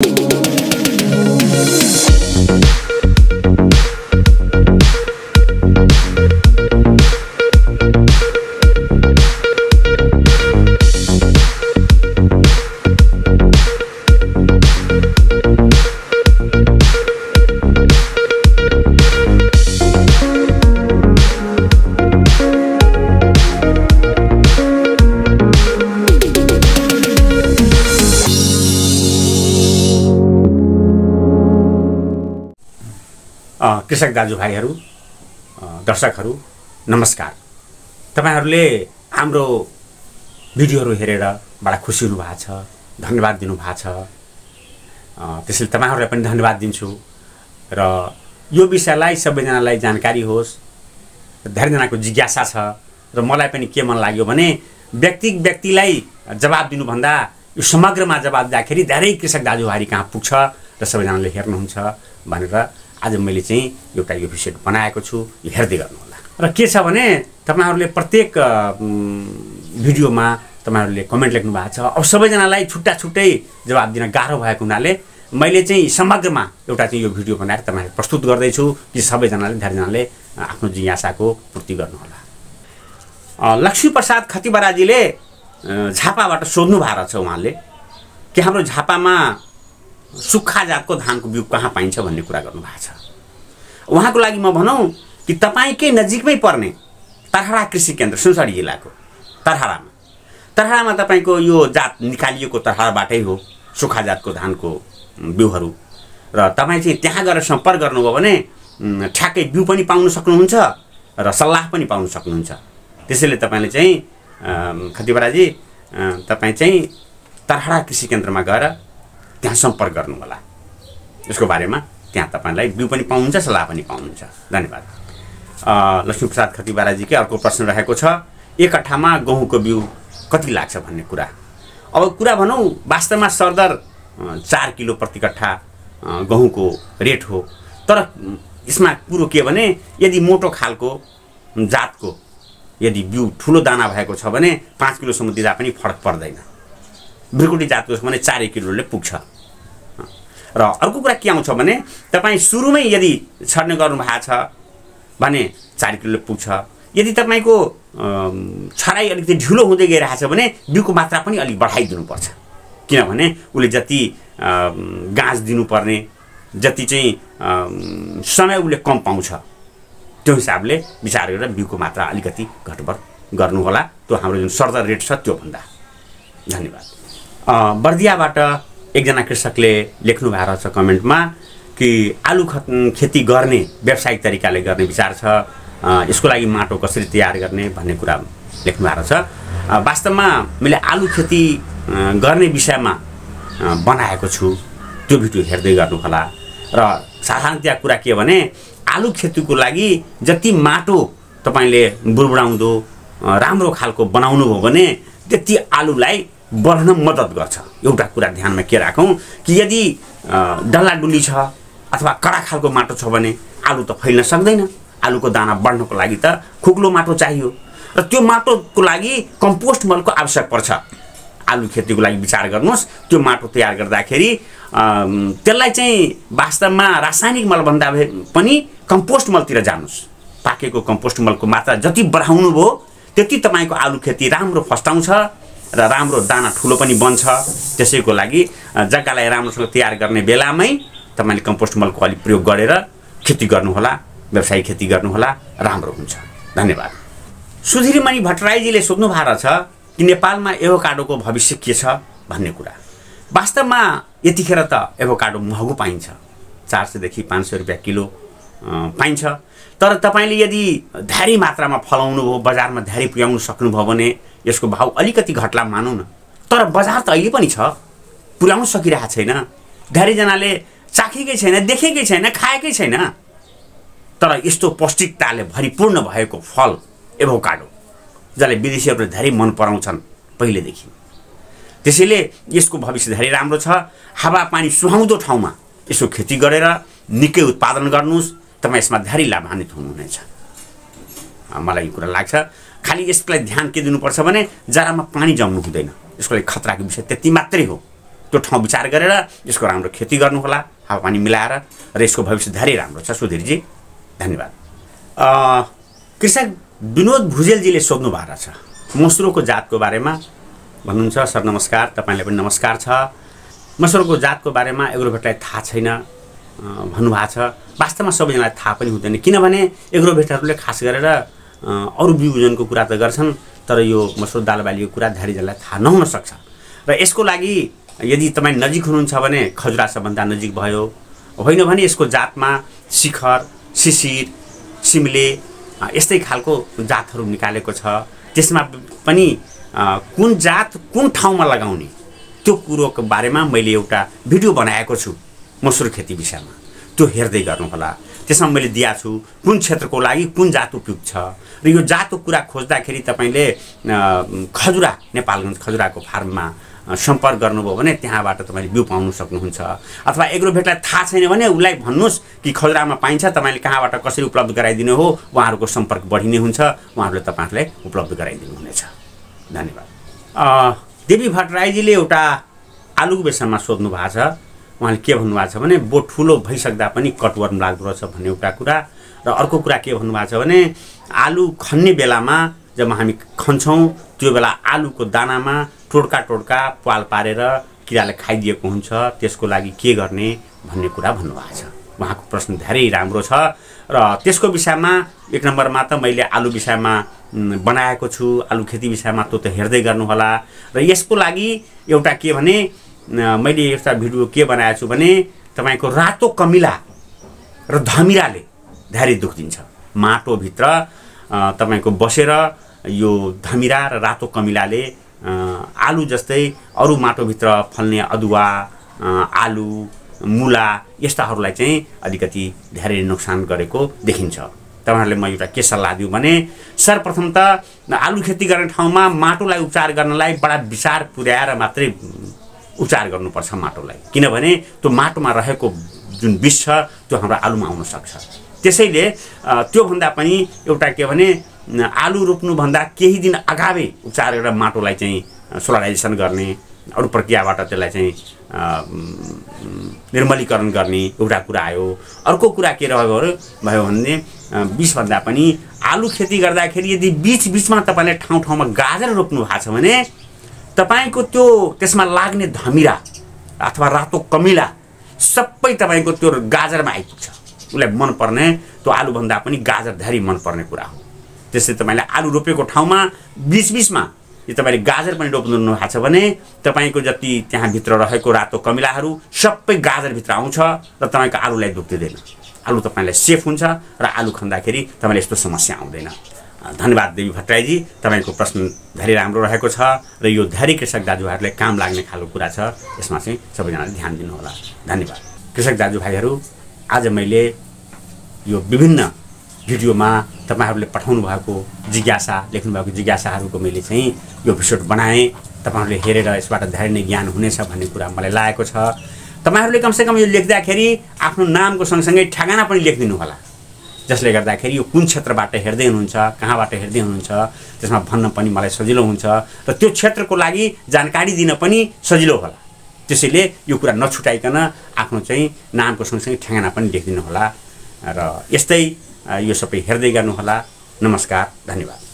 thank you कृषक दाजुभाइहरू दर्शकहरू नमस्कार तपाईँहरूले हाम्रो भिडियोहरू हेरेर बडा खुसी हुनुभएको छ धन्यवाद दिनुभएको छ त्यसैले तपाईँहरूलाई पनि धन्यवाद दिन्छु र यो विषयलाई सबैजनालाई जानकारी होस् धेरैजनाको जिज्ञासा छ र मलाई पनि के मन लाग्यो भने व्यक्ति व्यक्तिलाई जवाब दिनुभन्दा यो समग्रमा जवाब दिँदाखेरि धेरै कृषक दाजुभाइ कहाँ पुग्छ र सबैजनाले हेर्नुहुन्छ भनेर आज मैले चाहिँ एउटा यो एपिसोड बनाएको छु यो हेर्दै गर्नुहोला र के छ भने तपाईँहरूले प्रत्येक भिडियोमा तपाईँहरूले कमेन्ट लेख्नु भएको छ अब सबैजनालाई छुट्टा छुट्टै जवाब दिन गाह्रो भएको हुनाले मैले चाहिँ समग्रमा एउटा चाहिँ यो भिडियो बनाएर तपाईँहरू प्रस्तुत गर्दैछु कि सबैजनाले धेरैजनाले आफ्नो जिज्ञासाको पूर्ति गर्नुहोला लक्ष्मीप्रसाद खतिवराजीले झापाबाट सोध्नु भएको छ उहाँले कि हाम्रो झापामा सुक्खा जातको धानको बिउ कहाँ पाइन्छ भन्ने कुरा गर्नुभएको छ उहाँको लागि म भनौँ कि तपाईँकै नजिकमै पर्ने तरहरा कृषि केन्द्र सुनसरी जिल्लाको तरहरामा तरहरामा तपाईँको यो जात निकालिएको तरहराबाटै हो सुक्खा जातको धानको बिउहरू र तपाईँ चाहिँ त्यहाँ गएर सम्पर्क गर्नुभयो भने ठ्याक्कै बिउ पनि पाउन सक्नुहुन्छ र सल्लाह पनि पाउन सक्नुहुन्छ त्यसैले तपाईँले चाहिँ खतिवराजी तपाईँ चाहिँ तरहरा कृषि केन्द्रमा गएर त्यहाँ सम्पर्क गर्नुहोला यसको बारेमा त्यहाँ तपाईँलाई बिउ पनि पाउनुहुन्छ सल्लाह पनि पाउनुहुन्छ धन्यवाद लक्ष्मीप्रसाद खतिबाराजीकै अर्को प्रश्न रहेको छ एक कट्ठामा गहुँको बिउ कति लाग्छ भन्ने कुरा अब कुरा भनौँ वास्तवमा सरदर चार किलो प्रति कट्ठा गहुँको रेट हो तर यसमा कुरो के भने यदि मोटो खालको जातको यदि बिउ ठुलो दाना भएको छ भने पाँच किलोसम्म दिँदा पनि फरक पर्दैन भ्रिकुटी जातको भने चार किलोले पुग्छ र अर्को कुरा के आउँछ भने तपाईँ सुरुमै यदि छर्ने गर्नुभएको छ भने चार किलोले पुग्छ यदि तपाईँको छराइ अलिकति ढिलो हुँदै गइरहेको भने बिउको मात्रा पनि अलिक बढाइदिनुपर्छ किनभने उसले जति गाँस दिनुपर्ने जति चाहिँ समय उसले कम पाउँछ त्यो हिसाबले विचार गरेर बिउको मात्रा अलिकति घटबढ गर्नुहोला त्यो हाम्रो जुन सर्दर रेट छ त्योभन्दा धन्यवाद बर्दियाबाट एकजना कृषकले लेख्नु भएको रहेछ कमेन्टमा कि आलु ख खेती गर्ने व्यावसायिक तरिकाले गर्ने विचार छ यसको लागि माटो कसरी तयार गर्ने भन्ने कुरा लेख्नु भएको छ वास्तवमा मैले आलु खेती गर्ने विषयमा बनाएको छु त्यो भिडियो हेर्दै गर्नुहोला र साधारणतया कुरा के भने आलु खेतीको लागि जति माटो तपाईँले बुढबुढाउँदो राम्रो खालको बनाउनु बनाउनुभयो भने त्यति आलुलाई बढ्न मद्दत गर्छ एउटा कुरा ध्यानमा के राखौँ कि यदि डल्लाडुल्ली छ अथवा कडा खालको माटो छ भने आलु त फैल्न सक्दैन आलुको दाना बढ्नको लागि त खुक्लो माटो चाहियो र त्यो माटोको लागि कम्पोस्ट मलको आवश्यक पर्छ आलु खेतीको लागि विचार गर्नुहोस् त्यो माटो तयार गर्दाखेरि त्यसलाई चाहिँ वास्तवमा रासायनिक मलभन्दा पनि कम्पोस्ट मलतिर जानुहोस् पाकेको कम्पोस्ट मलको मात्रा जति बढाउनु भयो त्यति तपाईँको आलु खेती राम्रो फस्टाउँछ र राम्रो दाना ठुलो पनि बन्छ त्यसैको लागि जग्गालाई राम्रोसँग तयार गर्ने बेलामै तपाईँले कम्पोस्ट मलको अलिक प्रयोग गरेर खेती गर्नुहोला व्यवसायिक खेती गर्नुहोला राम्रो हुन्छ धन्यवाद सुधीरमणि भट्टराईजीले सोध्नु भएको छ कि नेपालमा एभोकाडोको भविष्य के छ भन्ने कुरा वास्तवमा यतिखेर त एभोकाडो महँगो पाइन्छ चार सयदेखि पाँच सय रुपियाँ किलो पाइन्छ तर तपाईँले यदि धेरै मात्रामा फलाउनु भयो बजारमा धेरै पुर्याउनु सक्नुभयो भने यसको भाव अलिकति घटला मानौ न तर बजार त अहिले पनि छ पुर्याउन सकिरहेको छैन धेरैजनाले चाखेकै छैन देखेकै छैन खाएकै छैन तर यस्तो पौष्टिकताले भरिपूर्ण भएको फल एभोकाडो जसले विदेशीहरूले धेरै मन पराउँछन् पहिलेदेखि त्यसैले यसको भविष्य धेरै राम्रो छ हावापानी सुहाउँदो ठाउँमा यसको खेती गरेर निकै उत्पादन गर्नुहोस् तपाईँ यसमा धेरै लाभान्वित हुनुहुनेछ मलाई यो कुरा लाग्छ खालि यसलाई ध्यान के दिनुपर्छ भने जरामा पानी जम्नु हुँदैन यसको लागि खतराको विषय त्यति मात्रै हो त्यो ठाउँ विचार गरेर यसको राम्रो खेती गर्नुहोला हावापानी मिलाएर र यसको भविष्य धेरै राम्रो छ सुधीरजी धन्यवाद कृषक विनोद भुजेलजीले सोध्नु भएको छ मसुरोको जातको बारेमा भन्नुहुन्छ सर नमस्कार तपाईँलाई पनि नमस्कार छ मसुरोको जातको बारेमा एग्रोभेटलाई थाहा छैन भन्नुभएको छ वास्तवमा सबैजनालाई थाहा पनि हुँदैन किनभने एग्रोभेटहरूले खास गरेर अरू विभोजनको कुरा त गर्छन् तर यो मसुर दाल बालीको कुरा झाडीझाडलाई थाहा नहुन सक्छ र यसको लागि यदि तपाईँ नजिक हुनुहुन्छ भने खजुरा सबभन्दा नजिक भयो होइन भने यसको जातमा शिखर शिशिर सिमले यस्तै खालको जातहरू निकालेको छ त्यसमा पनि कुन जात कुन ठाउँमा लगाउने त्यो कुरोको बारेमा मैले एउटा भिडियो बनाएको छु मसुर खेती विषयमा त्यो हेर्दै गर्नुहोला त्यसमा मैले दिएको छु कुन क्षेत्रको लागि कुन जात उपयुक्त छ र यो जातको कुरा खोज्दाखेरि तपाईँले खजुरा नेपालगञ्ज खजुराको फार्ममा सम्पर्क गर्नुभयो भने त्यहाँबाट तपाईँले बिउ पाउनु सक्नुहुन्छ अथवा एग्रोभेटलाई थाहा छैन भने उसलाई भन्नुहोस् कि खजुरामा पाइन्छ तपाईँले कहाँबाट कसरी उपलब्ध गराइदिनु हो उहाँहरूको सम्पर्क बढिने हुन्छ उहाँहरूले तपाईँहरूलाई उपलब्ध गराइदिनुहुनेछ धन्यवाद देवी भट्टराईजीले एउटा आलुको बेसनमा सोध्नु भएको छ उहाँले के भन्नुभएको छ भने बोट ठुलो भइसक्दा पनि कटवर्म लाग्दो रहेछ भन्ने एउटा कुरा र अर्को कुरा के भन्नुभएको छ भने आलु खन्ने बेलामा जब हामी खन्छौँ त्यो बेला आलुको दानामा टोड्का टोड्का पाल पारेर किराले खाइदिएको हुन्छ त्यसको लागि के गर्ने भन्ने कुरा भन्नुभएको छ उहाँको प्रश्न धेरै राम्रो छ र त्यसको विषयमा एक नम्बरमा त मैले आलु विषयमा बनाएको छु आलु खेती विषयमा त्यो त हेर्दै गर्नुहोला र यसको लागि एउटा के भने मैले एउटा भिडियो के बनाएको छु भने तपाईँको रातो कमिला र धमिराले धेरै दुःख दिन्छ माटोभित्र तपाईँको बसेर यो धमिरा र रातो कमिलाले आलु जस्तै अरू माटोभित्र फल्ने अदुवा आलु मुला यस्ताहरूलाई चाहिँ अलिकति धेरै नोक्सान गरेको देखिन्छ तपाईँहरूले म एउटा के सल्लाह दिउँ भने सर्वप्रथम त आलु खेती गर्ने ठाउँमा माटोलाई उपचार गर्नलाई बडा विचार पुर्याएर मात्रै उचार गर्नुपर्छ माटोलाई किनभने त्यो माटोमा रहेको जुन विष छ त्यो हाम्रो आलुमा आउनसक्छ त्यसैले त्योभन्दा पनि एउटा के भने आलु रोप्नुभन्दा केही दिन अगावै उचार गरेर माटोलाई चाहिँ सोलराइजेसन गर्ने अरू प्रक्रियाबाट त्यसलाई चाहिँ निर्मलीकरण गर्ने एउटा कुरा आयो अर्को कुरा के रह्यो भयो भने बिचभन्दा पनि आलु खेती गर्दाखेरि यदि बिच बिचमा तपाईँले ठाउँ ठाउँमा गाजर रोप्नु भएको छ भने तपाईँको त्यो त्यसमा लाग्ने धमिरा अथवा रातो कमिला सबै तपाईँको त्यो गाजरमा आइपुग्छ उसलाई मनपर्ने त्यो आलुभन्दा पनि गाजर धेरै मनपर्ने कुरा हो त्यसरी तपाईँले आलु रोपेको ठाउँमा बिच बिचमा यदि तपाईँले गाजर पनि रोप्नु भएको छ भने तपाईँको जति त्यहाँभित्र रहेको रातो कमिलाहरू सबै गाजरभित्र आउँछ र तपाईँको आलुलाई दुख्दैन आलु तपाईँलाई सेफ हुन्छ र आलु खाँदाखेरि तपाईँलाई यस्तो समस्या आउँदैन धन्यवाद देवी भट्टराईजी तपाईँको प्रश्न धेरै राम्रो रहेको छ र यो धेरै कृषक दाजुभाइहरूलाई काम लाग्ने खालको कुरा छ यसमा चाहिँ सबैजनाले ध्यान दिनुहोला धन्यवाद कृषक दाजुभाइहरू आज मैले यो विभिन्न भिडियोमा तपाईँहरूले पठाउनु भएको जिज्ञासा लेख्नुभएको जिज्ञासाहरूको मैले चाहिँ यो एपिसोड बनाएँ तपाईँहरूले हेरेर यसबाट धेरै नै ज्ञान हुनेछ भन्ने कुरा मलाई लागेको छ तपाईँहरूले कमसेकम यो लेख्दाखेरि आफ्नो नामको सँगसँगै ठेगाना पनि लेखिदिनु होला जसले गर्दाखेरि यो कुन क्षेत्रबाट हेर्दै हुनुहुन्छ कहाँबाट हेर्दै हुनुहुन्छ त्यसमा भन्न पनि मलाई सजिलो हुन्छ र त्यो क्षेत्रको लागि जानकारी दिन पनि सजिलो होला त्यसैले यो कुरा नछुटाइकन आफ्नो चाहिँ नामको सँगसँगै ठेगाना पनि लेखिदिनु होला र यस्तै यो सबै हेर्दै गर्नुहोला नमस्कार धन्यवाद